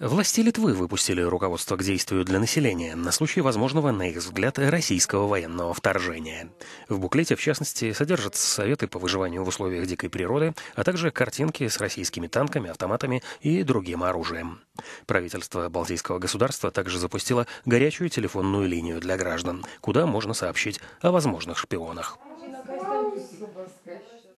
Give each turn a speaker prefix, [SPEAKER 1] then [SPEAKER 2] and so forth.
[SPEAKER 1] Власти Литвы выпустили руководство к действию для населения на случай возможного, на их взгляд, российского военного вторжения. В буклете, в частности, содержатся советы по выживанию в условиях дикой природы, а также картинки с российскими танками, автоматами и другим оружием. Правительство Балтийского государства также запустило горячую телефонную линию для граждан, куда можно сообщить о возможных шпионах.